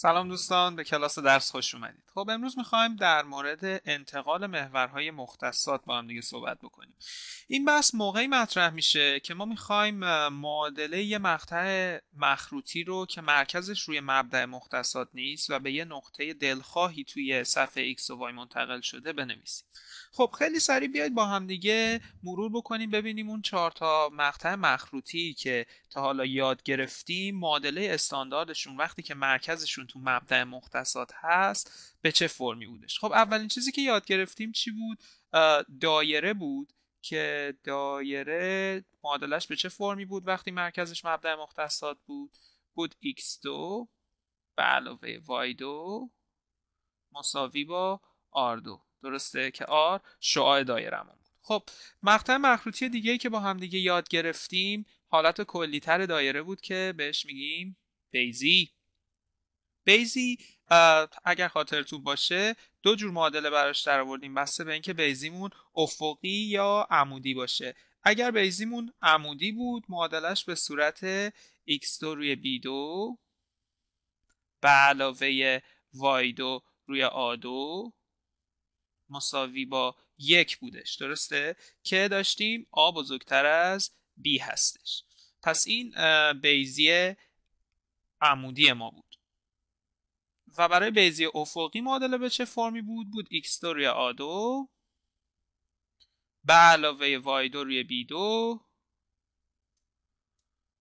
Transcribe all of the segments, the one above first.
سلام دوستان به کلاس درس خوش اومدید خب امروز میخوایم در مورد انتقال محورهای مختصات با هم دیگه صحبت بکنیم این بحث موقعی مطرح میشه که ما میخوایم معادله یه مقطع مخروطی رو که مرکزش روی مبدع مختصات نیست و به یه نقطه دلخواهی توی صفحه x و y منتقل شده بنویسیم خب خیلی سریع بیاید با هم دیگه مرور بکنیم ببینیم اون چهار تا مقطع مخروطی که تا حالا یاد گرفتیم معادله استانداردشون وقتی که مرکزشون تو مبدع مختصات هست به چه فرمی بودش خب اولین چیزی که یاد گرفتیم چی بود دایره بود که دایره معادلش به چه فرمی بود وقتی مرکزش مبدع مختصات بود بود x2 به علاوه y2 مساوی با r2 درسته که r شعاع ما بود خب مقطع مخروطی دیگه که با هم دیگه یاد گرفتیم حالت کلیتر دایره بود که بهش میگیم بیزی بیزی اگر خاطرتون باشه دو جور معادله براش در آوردیم بسته به اینکه بیزیمون افقی یا عمودی باشه اگر بیزیمون عمودی بود معادلش به صورت x2 روی b2 به علاوه y2 روی a2 مساوی با یک بودش درسته که داشتیم a بزرگتر از b هستش پس این بیزی عمودی ما بود و برای بیزی افقی معادله به چه فرمی بود بود x دو روی a دو به علاوه y دو روی b دو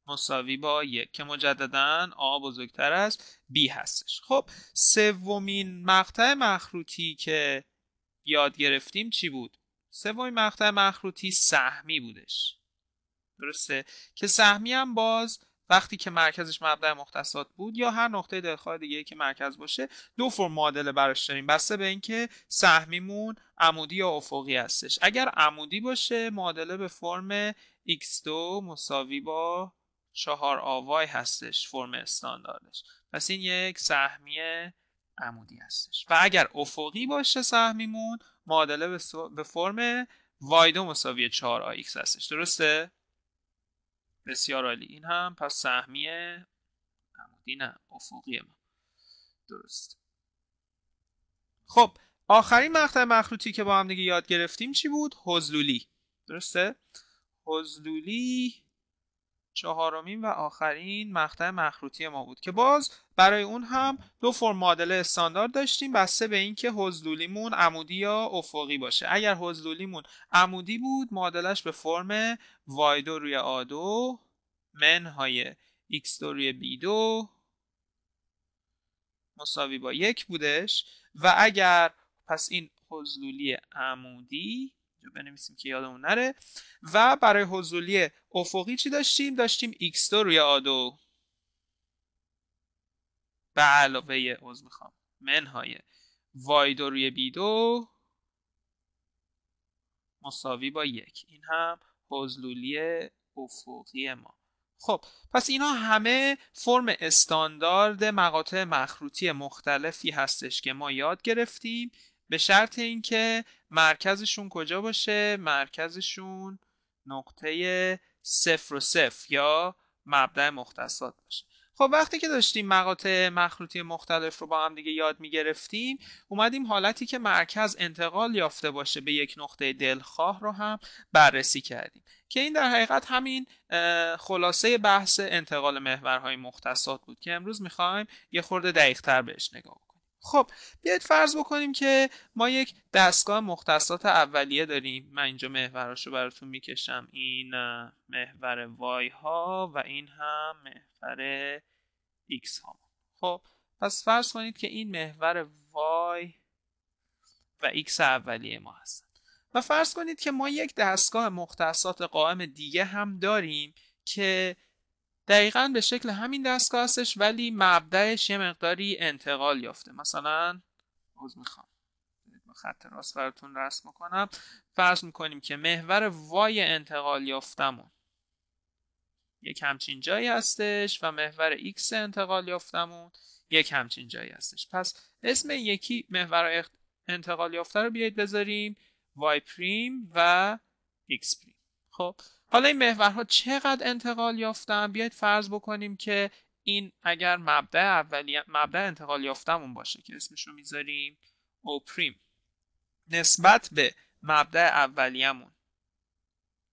مساوی با یک که مجددا آ بزرگتر از b هستش خب سومین مقطع مخروطی که یاد گرفتیم چی بود سومین مقطع مخروطی سهمی بودش درسته که سهمی هم باز وقتی که مرکزش مبدع مختصات بود یا هر نقطه دلخواه دیگه که مرکز باشه دو فرم معادله براش داریم بسته به اینکه سهمیمون عمودی یا افقی هستش اگر عمودی باشه معادله به فرم x2 مساوی با چهار آوای هستش فرم استانداردش پس این یک سهمی عمودی هستش و اگر افقی باشه سهمیمون معادله به فرم y2 مساوی 4 ax هستش درسته بسیار عالی این هم پس سهمیه عمودی نه افقی ما درست خب آخرین مقطع مخلوطی که با هم دیگه یاد گرفتیم چی بود؟ هزلولی درسته؟ حضلولی چهارمین و آخرین مقطع مخروطی ما بود که باز برای اون هم دو فرم معادله استاندارد داشتیم بسته به اینکه حضلولیمون عمودی یا افقی باشه اگر حضلولیمون عمودی بود معادلش به فرم وایدو روی آدو منهای x دو روی b 2 مساوی با یک بودش و اگر پس این حضلولی عمودی بنویسیم که یادمون نره و برای حضولی افقی چی داشتیم داشتیم x دو روی آدو به علاوه از میخوام منهای y دو روی b دو مساوی با یک این هم حضلولی افقی ما خب پس اینا همه فرم استاندارد مقاطع مخروطی مختلفی هستش که ما یاد گرفتیم به شرط اینکه مرکزشون کجا باشه مرکزشون نقطه صفر و صفر یا مبدع مختصات باشه خب وقتی که داشتیم مقاطع مخلوطی مختلف رو با هم دیگه یاد گرفتیم اومدیم حالتی که مرکز انتقال یافته باشه به یک نقطه دلخواه رو هم بررسی کردیم که این در حقیقت همین خلاصه بحث انتقال محورهای مختصات بود که امروز میخوایم یه خورده تر بهش نگاه کنیم خب بیاید فرض بکنیم که ما یک دستگاه مختصات اولیه داریم من اینجا محوراش رو براتون میکشم این محور وای ها و این هم محور ایکس ها خب پس فرض کنید که این محور وای و ایکس اولیه ما هستن و فرض کنید که ما یک دستگاه مختصات قائم دیگه هم داریم که دقیقا به شکل همین دستگاه هستش ولی مبدعش یه مقداری انتقال یافته مثلا از میخوام خط راست براتون رسم کنم فرض میکنیم که محور وای انتقال یافتمون یک همچین جایی هستش و محور x انتقال یافتمون یک همچین جایی هستش پس اسم یکی محور انتقال یافته رو بیایید بذاریم وای پریم و x پریم خب حالا این محورها چقدر انتقال یافتن بیاید فرض بکنیم که این اگر مبدا اولی مبدا انتقال یافتمون باشه که اسمش رو میذاریم پریم نسبت به مبدا اولیمون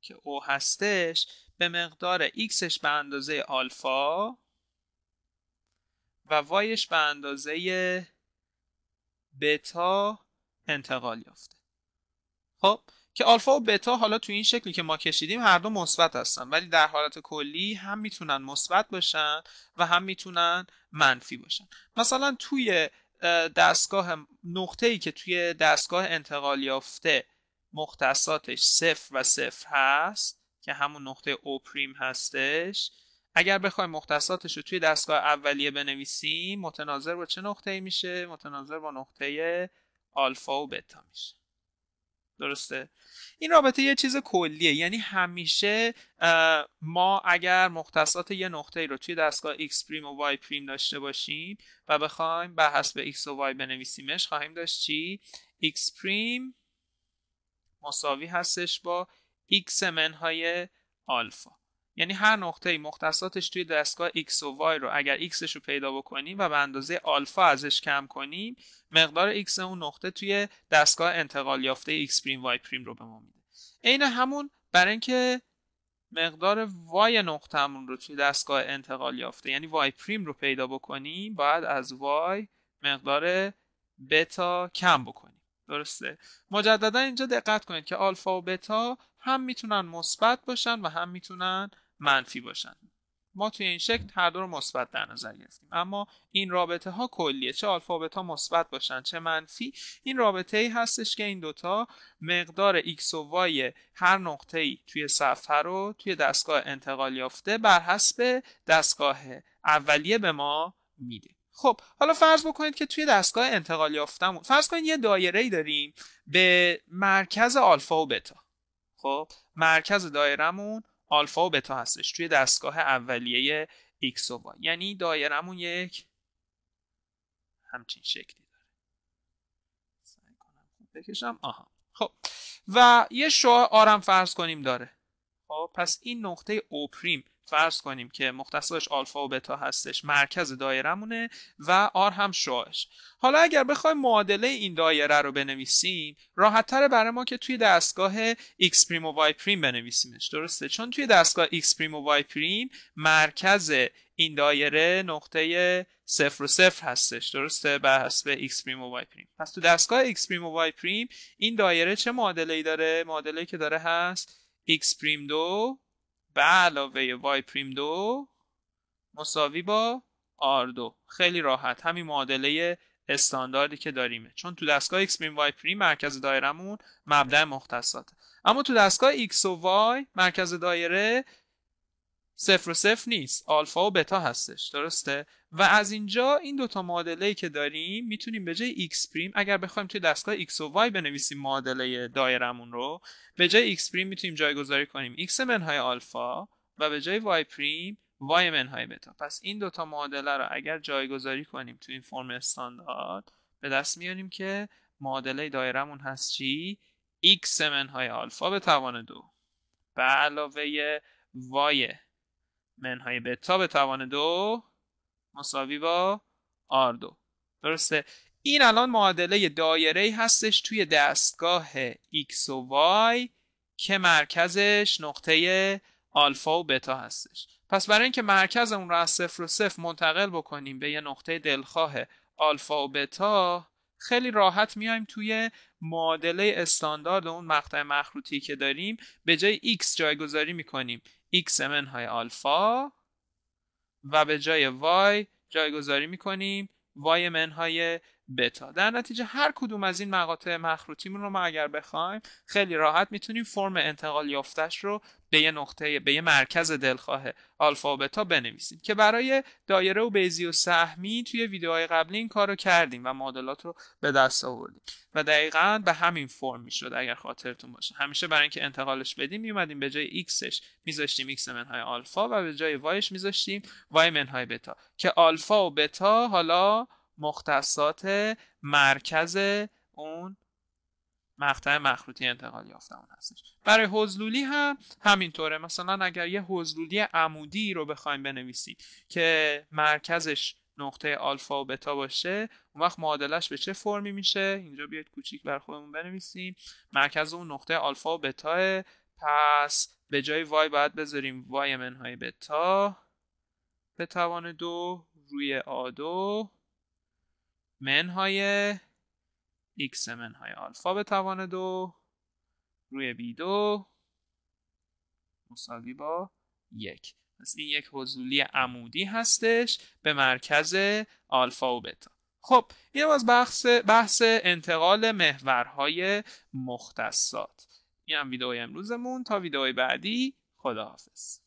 که او هستش به مقدار xش به اندازه آلفا و وایش به اندازه بتا انتقال یافته خب که آلفا و بتا حالا تو این شکلی که ما کشیدیم هر دو مثبت هستن ولی در حالت کلی هم میتونن مثبت باشن و هم میتونن منفی باشن مثلا توی دستگاه نقطه ای که توی دستگاه انتقال یافته مختصاتش صفر و صفر هست که همون نقطه او پریم هستش اگر بخوایم مختصاتش رو توی دستگاه اولیه بنویسیم متناظر با چه نقطه ای میشه متناظر با نقطه آلفا و بتا میشه درسته این رابطه یه چیز کلیه یعنی همیشه ما اگر مختصات یه نقطه رو توی دستگاه x پریم و y پریم داشته باشیم و بخوایم به حسب x و y بنویسیمش خواهیم داشت چی x پریم مساوی هستش با x منهای آلفا یعنی هر نقطه مختصاتش توی دستگاه x و y رو اگر xش رو پیدا بکنیم و به اندازه آلفا ازش کم کنیم مقدار x اون نقطه توی دستگاه انتقال یافته x پریم y پریم رو به ما میده عین همون برای اینکه مقدار y همون رو توی دستگاه انتقال یافته یعنی y پریم رو پیدا بکنیم باید از y مقدار بتا کم بکنیم درسته مجددا اینجا دقت کنید که آلفا و بتا هم میتونن مثبت باشن و هم میتونن منفی باشن ما توی این شکل هر دو رو مثبت در نظر گرفتیم اما این رابطه ها کلیه چه و بتا مثبت باشن چه منفی این رابطه ای هستش که این دوتا مقدار x و y هر نقطه ای توی صفحه رو توی دستگاه انتقال یافته بر حسب دستگاه اولیه به ما میده خب حالا فرض بکنید که توی دستگاه انتقال یافتم فرض کنید یه دایره ای داریم به مرکز آلفا و بتا خب مرکز دایرمون آلفا و بتا هستش توی دستگاه اولیه x و وای یعنی دایرمون یک همچین شکلی داره سعی کنم بکشم آها خب و یه شعاع آرم فرض کنیم داره خب پس این نقطه اوپریم فرض کنیم که مختصرش آلفا و بتا هستش مرکز مونه و آر هم شعش حالا اگر بخوایم معادله این دایره رو بنویسیم راحتتر برای ما که توی دستگاه x پریم و y پریم بنویسیمش درسته چون توی دستگاه x پریم و y پریم مرکز این دایره نقطه صفر و صفر هستش درسته به حسب x پریم و y پریم پس تو دستگاه x پریم و y پریم این دایره چه معادله ای داره معادله که داره هست x پریم دو به علاوه وای پریم دو مساوی با آر دو خیلی راحت همین معادله استانداردی که داریمه چون تو دستگاه x پریم y پریم مرکز دایرمون مبدع مختصاته اما تو دستگاه x و y مرکز دایره صفر و صفر نیست آلفا و بتا هستش درسته و از اینجا این دوتا معادله که داریم میتونیم به جای x پریم اگر بخوایم توی دستگاه x و y بنویسیم معادله دایرمون رو به جای x پریم میتونیم جایگذاری کنیم x منهای آلفا و به جای y پریم y منهای بتا پس این دوتا معادله رو اگر جایگذاری کنیم توی این فرم استاندارد به دست میاریم که معادله دایرمون هست چی x منهای آلفا به توان دو به علاوه y منهای بتا به توان دو مساوی با آر دو درسته این الان معادله دایره ای هستش توی دستگاه x و وای که مرکزش نقطه آلفا و بتا هستش پس برای اینکه مرکز اون رو از صفر و صفر منتقل بکنیم به یه نقطه دلخواه آلفا و بتا خیلی راحت میایم توی معادله استاندارد اون مقطع مخروطی که داریم به جای x جایگذاری میکنیم x منهای آلفا و به جای y جایگذاری میکنیم y منهای بتا در نتیجه هر کدوم از این مقاطع مخروطیمون رو ما اگر بخوایم خیلی راحت میتونیم فرم انتقال یافتش رو به یه نقطه به یه مرکز دلخواه آلفا و بتا بنویسیم که برای دایره و بیزی و سهمی توی ویدیوهای قبلی این کار رو کردیم و معادلات رو به دست آوردیم و دقیقا به همین فرم میشد اگر خاطرتون باشه همیشه برای اینکه انتقالش بدیم میومدیم به جای xش میذاشتیم ایکس منهای آلفا و به جای وایش میذاشتیم وای منهای بتا که آلفا و بتا حالا مختصات مرکز اون مقطع مخروطی انتقال یافته اون هستش برای حزلولی هم همینطوره مثلا اگر یه حزلولی عمودی رو بخوایم بنویسیم که مرکزش نقطه آلفا و بتا باشه اون وقت معادلش به چه فرمی میشه اینجا بیاید کوچیک بر خودمون بنویسیم مرکز اون نقطه آلفا و بتا پس به جای وای باید بذاریم وای منهای بتا به توان دو روی آدو منهای x منهای آلفا به توان دو روی بی دو مساوی با یک پس این یک حضولی عمودی هستش به مرکز آلفا و بتا خب این از بحث, بحث انتقال محورهای مختصات این هم ویدئوی امروزمون تا ویدئوی بعدی خداحافظ